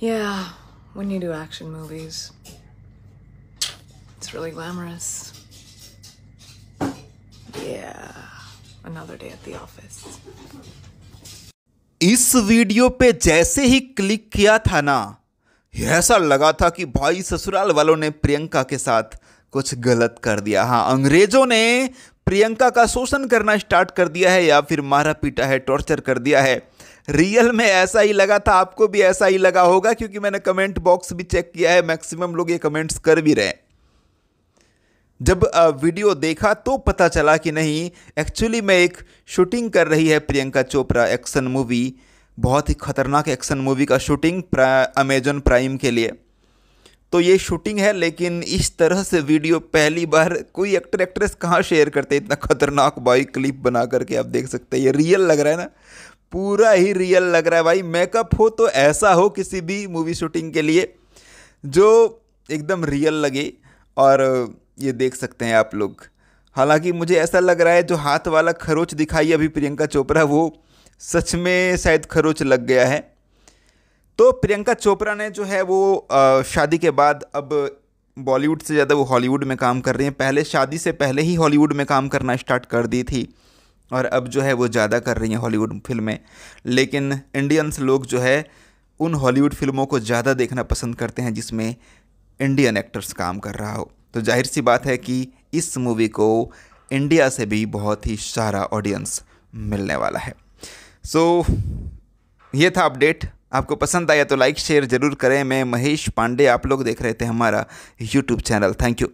Yeah, when you do action movies, it's really glamorous. Yeah, another day at the office. इस video पे जैसे ही click किया था ना ऐसा लगा था कि भाई ससुराल वालों ने प्रियंका के साथ कुछ गलत कर दिया हाँ अंग्रेजों ने प्रियंका का शोषण करना स्टार्ट कर दिया है या फिर मारा पीटा है टॉर्चर कर दिया है रियल में ऐसा ही लगा था आपको भी ऐसा ही लगा होगा क्योंकि मैंने कमेंट बॉक्स भी चेक किया है मैक्सिमम लोग ये कमेंट्स कर भी रहे हैं जब वीडियो देखा तो पता चला कि नहीं एक्चुअली मैं एक शूटिंग कर रही है प्रियंका चोपड़ा एक्शन मूवी बहुत ही खतरनाक एक्शन मूवी का शूटिंग प्रा, अमेजन प्राइम के लिए तो ये शूटिंग है लेकिन इस तरह से वीडियो पहली बार कोई एक्टर एक्ट्रेस कहाँ शेयर करते इतना खतरनाक बाई क्लिप बना करके आप देख सकते हैं ये रियल लग रहा है ना पूरा ही रियल लग रहा है भाई मेकअप हो तो ऐसा हो किसी भी मूवी शूटिंग के लिए जो एकदम रियल लगे और ये देख सकते हैं आप लोग हालांकि मुझे ऐसा लग रहा है जो हाथ वाला खरोच दिखाई अभी प्रियंका चोपड़ा वो सच में शायद खरोच लग गया है तो प्रियंका चोपड़ा ने जो है वो शादी के बाद अब बॉलीवुड से ज़्यादा वो हॉलीवुड में काम कर रही हैं पहले शादी से पहले ही हॉलीवुड में काम करना स्टार्ट कर दी थी और अब जो है वो ज़्यादा कर रही हैं हॉलीवुड फिल्में लेकिन इंडियंस लोग जो है उन हॉलीवुड फिल्मों को ज़्यादा देखना पसंद करते हैं जिसमें इंडियन एक्टर्स काम कर रहा हो तो जाहिर सी बात है कि इस मूवी को इंडिया से भी बहुत ही सारा ऑडियंस मिलने वाला है सो so, ये था अपडेट आपको पसंद आया तो लाइक शेयर ज़रूर करें मैं महेश पांडे आप लोग देख रहे थे हमारा यूट्यूब चैनल थैंक यू